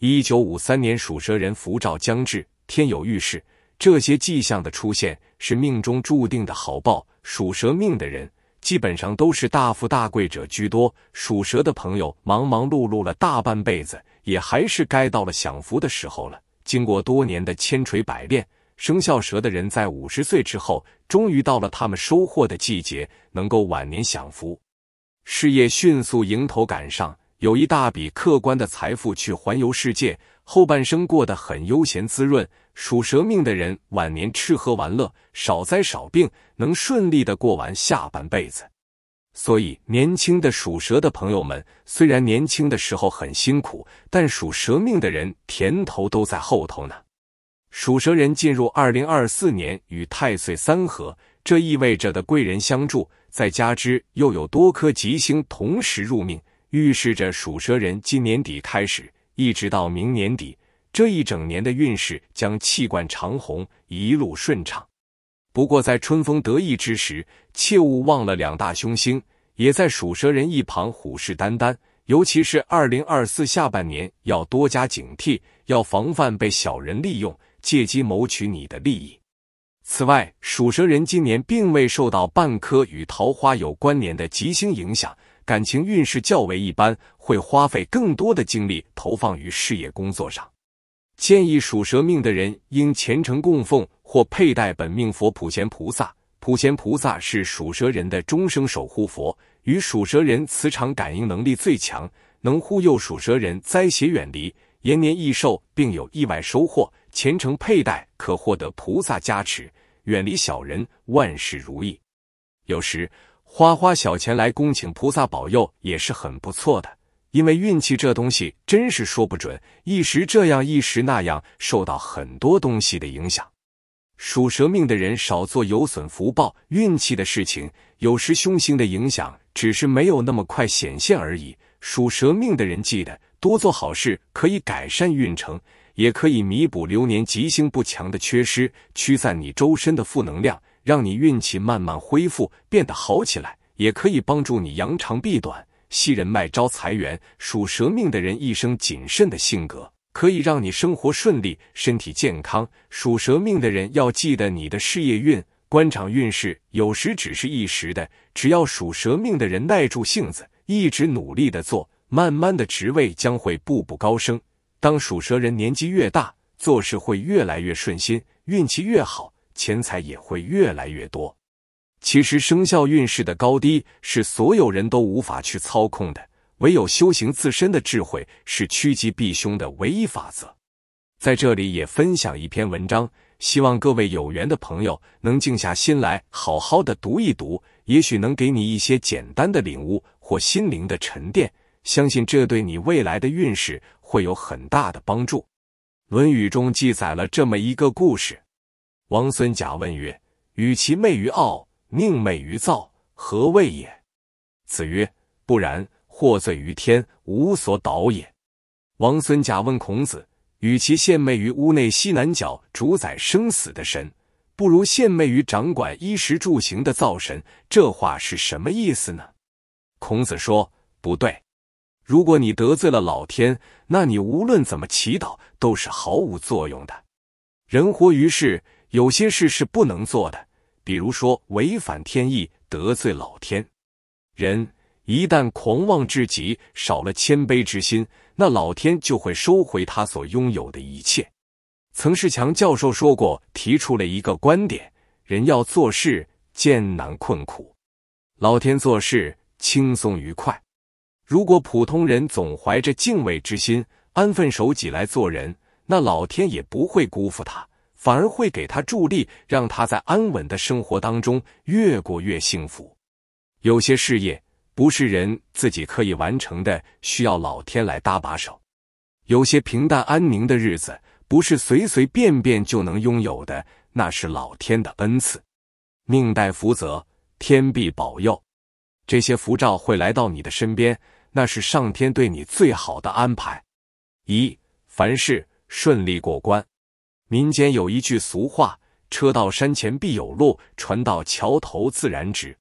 一九五三年属蛇人福兆将至，天有预示，这些迹象的出现是命中注定的好报。属蛇命的人基本上都是大富大贵者居多。属蛇的朋友忙忙碌碌了大半辈子，也还是该到了享福的时候了。经过多年的千锤百炼，生肖蛇的人在五十岁之后，终于到了他们收获的季节，能够晚年享福，事业迅速迎头赶上。有一大笔客观的财富去环游世界，后半生过得很悠闲滋润。属蛇命的人晚年吃喝玩乐，少灾少病，能顺利的过完下半辈子。所以，年轻的属蛇的朋友们，虽然年轻的时候很辛苦，但属蛇命的人甜头都在后头呢。属蛇人进入二零二四年与太岁三合，这意味着的贵人相助，再加之又有多颗吉星同时入命。预示着属蛇人今年底开始，一直到明年底这一整年的运势将气贯长虹，一路顺畅。不过，在春风得意之时，切勿忘了两大凶星也在属蛇人一旁虎视眈眈。尤其是2024下半年，要多加警惕，要防范被小人利用，借机谋取你的利益。此外，属蛇人今年并未受到半颗与桃花有关联的吉星影响。感情运势较为一般，会花费更多的精力投放于事业工作上。建议属蛇命的人应虔诚供奉或佩戴本命佛普贤菩萨。普贤菩萨是属蛇人的终生守护佛，与属蛇人磁场感应能力最强，能护佑属蛇人灾邪远离，延年益寿，并有意外收获。虔诚佩戴可获得菩萨加持，远离小人，万事如意。有时。花花小钱来恭请菩萨保佑也是很不错的，因为运气这东西真是说不准，一时这样一时那样，受到很多东西的影响。属蛇命的人少做有损福报、运气的事情，有时凶星的影响只是没有那么快显现而已。属蛇命的人记得多做好事，可以改善运程，也可以弥补流年吉星不强的缺失，驱散你周身的负能量。让你运气慢慢恢复，变得好起来，也可以帮助你扬长避短、吸人脉、招财源。属蛇命的人一生谨慎的性格，可以让你生活顺利、身体健康。属蛇命的人要记得，你的事业运、官场运势有时只是一时的，只要属蛇命的人耐住性子，一直努力的做，慢慢的职位将会步步高升。当属蛇人年纪越大，做事会越来越顺心，运气越好。钱财也会越来越多。其实，生肖运势的高低是所有人都无法去操控的，唯有修行自身的智慧是趋吉避凶的唯一法则。在这里也分享一篇文章，希望各位有缘的朋友能静下心来好好的读一读，也许能给你一些简单的领悟或心灵的沉淀。相信这对你未来的运势会有很大的帮助。《论语》中记载了这么一个故事。王孙贾问曰：“与其媚于傲，宁媚于躁，何谓也？”子曰：“不然，祸罪于天，无所导也。”王孙贾问孔子：“与其献媚于屋内西南角主宰生死的神，不如献媚于掌管衣食住行的灶神。”这话是什么意思呢？孔子说：“不对，如果你得罪了老天，那你无论怎么祈祷都是毫无作用的。人活于世。”有些事是不能做的，比如说违反天意、得罪老天。人一旦狂妄至极，少了谦卑之心，那老天就会收回他所拥有的一切。曾仕强教授说过，提出了一个观点：人要做事艰难困苦，老天做事轻松愉快。如果普通人总怀着敬畏之心，安分守己来做人，那老天也不会辜负他。反而会给他助力，让他在安稳的生活当中越过越幸福。有些事业不是人自己可以完成的，需要老天来搭把手。有些平淡安宁的日子不是随随便便就能拥有的，那是老天的恩赐。命带福泽，天必保佑。这些福照会来到你的身边，那是上天对你最好的安排。一，凡事顺利过关。民间有一句俗话：“车到山前必有路，船到桥头自然直。”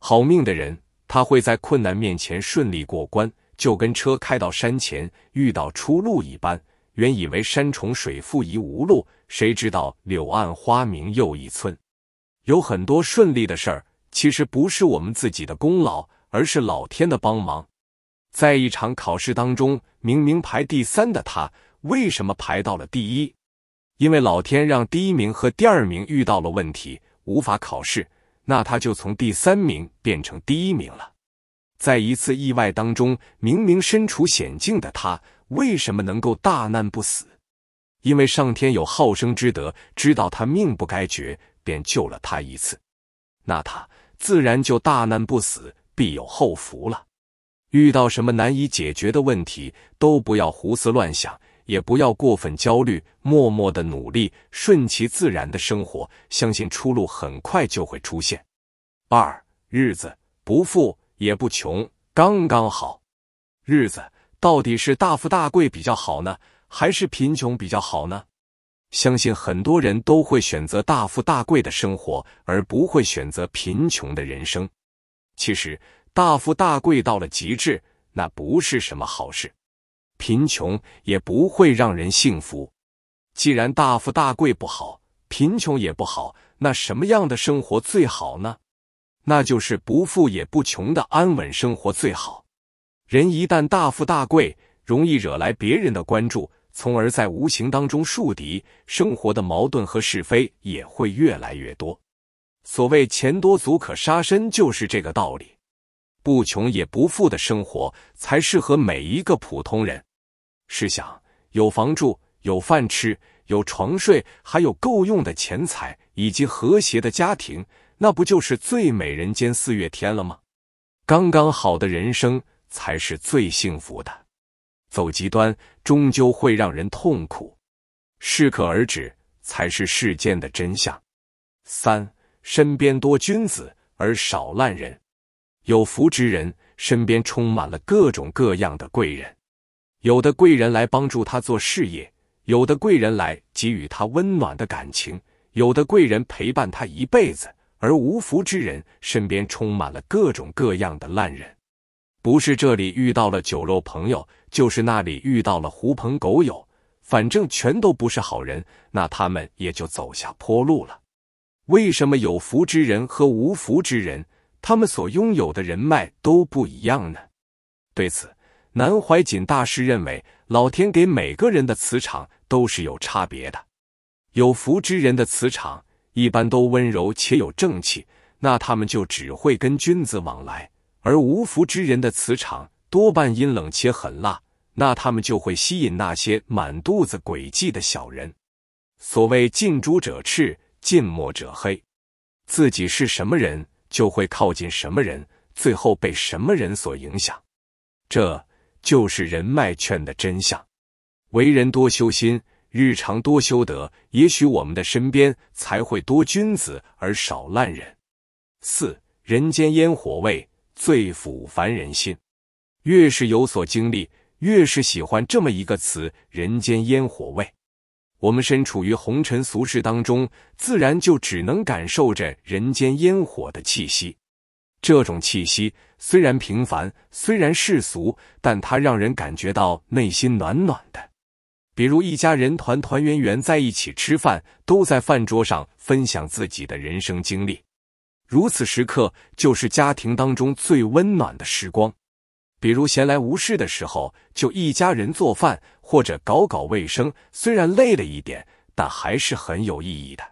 好命的人，他会在困难面前顺利过关，就跟车开到山前遇到出路一般。原以为山重水复疑无路，谁知道柳暗花明又一村。有很多顺利的事儿，其实不是我们自己的功劳，而是老天的帮忙。在一场考试当中，明明排第三的他，为什么排到了第一？因为老天让第一名和第二名遇到了问题，无法考试，那他就从第三名变成第一名了。在一次意外当中，明明身处险境的他，为什么能够大难不死？因为上天有好生之德，知道他命不该绝，便救了他一次，那他自然就大难不死，必有后福了。遇到什么难以解决的问题，都不要胡思乱想。也不要过分焦虑，默默的努力，顺其自然的生活，相信出路很快就会出现。二日子不富也不穷，刚刚好。日子到底是大富大贵比较好呢，还是贫穷比较好呢？相信很多人都会选择大富大贵的生活，而不会选择贫穷的人生。其实大富大贵到了极致，那不是什么好事。贫穷也不会让人幸福。既然大富大贵不好，贫穷也不好，那什么样的生活最好呢？那就是不富也不穷的安稳生活最好。人一旦大富大贵，容易惹来别人的关注，从而在无形当中树敌，生活的矛盾和是非也会越来越多。所谓“钱多足可杀身”，就是这个道理。不穷也不富的生活，才适合每一个普通人。试想，有房住，有饭吃，有床睡，还有够用的钱财，以及和谐的家庭，那不就是最美人间四月天了吗？刚刚好的人生才是最幸福的。走极端终究会让人痛苦，适可而止才是世间的真相。三，身边多君子而少烂人，有福之人身边充满了各种各样的贵人。有的贵人来帮助他做事业，有的贵人来给予他温暖的感情，有的贵人陪伴他一辈子。而无福之人身边充满了各种各样的烂人，不是这里遇到了酒肉朋友，就是那里遇到了狐朋狗友，反正全都不是好人。那他们也就走下坡路了。为什么有福之人和无福之人，他们所拥有的人脉都不一样呢？对此。南怀瑾大师认为，老天给每个人的磁场都是有差别的。有福之人的磁场一般都温柔且有正气，那他们就只会跟君子往来；而无福之人的磁场多半阴冷且狠辣，那他们就会吸引那些满肚子诡计的小人。所谓近朱者赤，近墨者黑，自己是什么人，就会靠近什么人，最后被什么人所影响。这。就是人脉圈的真相。为人多修心，日常多修德，也许我们的身边才会多君子而少烂人。四人间烟火味最抚凡人心，越是有所经历，越是喜欢这么一个词：人间烟火味。我们身处于红尘俗世当中，自然就只能感受着人间烟火的气息。这种气息虽然平凡，虽然世俗，但它让人感觉到内心暖暖的。比如一家人团团圆圆在一起吃饭，都在饭桌上分享自己的人生经历，如此时刻就是家庭当中最温暖的时光。比如闲来无事的时候，就一家人做饭或者搞搞卫生，虽然累了一点，但还是很有意义的。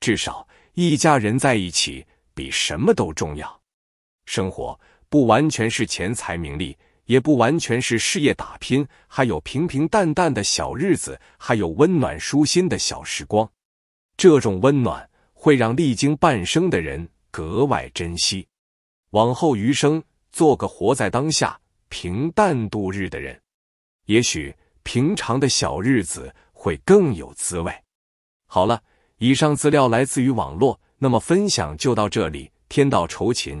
至少一家人在一起，比什么都重要。生活不完全是钱财名利，也不完全是事业打拼，还有平平淡淡的小日子，还有温暖舒心的小时光。这种温暖会让历经半生的人格外珍惜。往后余生，做个活在当下、平淡度日的人，也许平常的小日子会更有滋味。好了，以上资料来自于网络，那么分享就到这里。天道酬勤。